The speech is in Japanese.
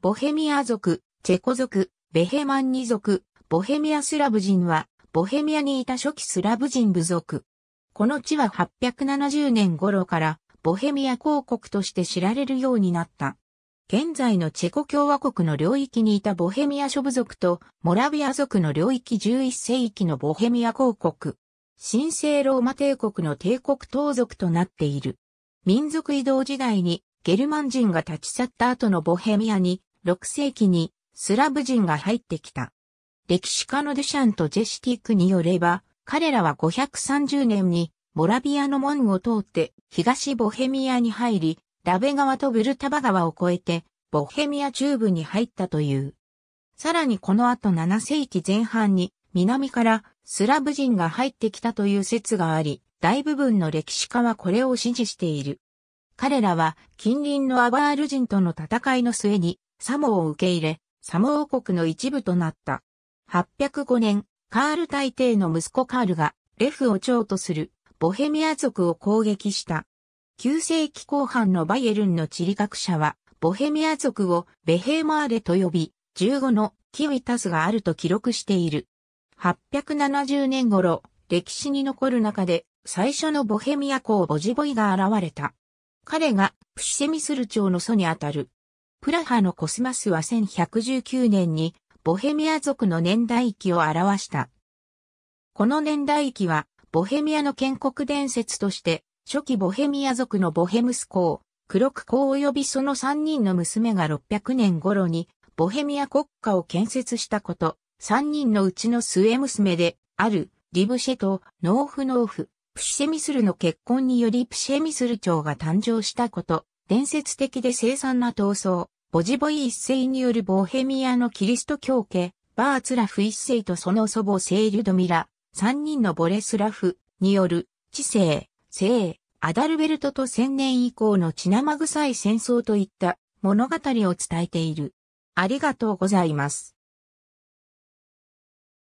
ボヘミア族、チェコ族、ベヘマンニ族、ボヘミアスラブ人は、ボヘミアにいた初期スラブ人部族。この地は870年頃から、ボヘミア公国として知られるようになった。現在のチェコ共和国の領域にいたボヘミア諸部族と、モラビア族の領域11世紀のボヘミア公国。神聖ローマ帝国の帝国盗賊となっている。民族移動時代に、ゲルマン人が立ち去った後のボヘミアに6世紀にスラブ人が入ってきた。歴史家のデュシャンとジェシティックによれば、彼らは530年にモラビアの門を通って東ボヘミアに入り、ラベ川とブルタバ川を越えてボヘミア中部に入ったという。さらにこの後7世紀前半に南からスラブ人が入ってきたという説があり、大部分の歴史家はこれを支持している。彼らは近隣のアバール人との戦いの末にサモを受け入れ、サモ王国の一部となった。805年、カール大帝の息子カールがレフを長とするボヘミア族を攻撃した。9世紀後半のバイエルンの地理学者は、ボヘミア族をベヘーマーレと呼び、15のキウィタスがあると記録している。870年頃、歴史に残る中で最初のボヘミア公ボジボイが現れた。彼がプシセミスル朝の祖にあたる。プラハのコスマスは1119年にボヘミア族の年代域を表した。この年代域はボヘミアの建国伝説として初期ボヘミア族のボヘムス公、クロク公及びその3人の娘が600年頃にボヘミア国家を建設したこと、3人のうちの末娘であるリブシェとノーフノーフ、プシェミスルの結婚によりプシェミスル朝が誕生したこと、伝説的で凄惨な闘争、ボジボイ一世によるボヘミアのキリスト教家、バーツラフ一世とその祖母セーリュドミラ、三人のボレスラフによる知性、性、アダルベルトと千年以降の血生臭い戦争といった物語を伝えている。ありがとうございます。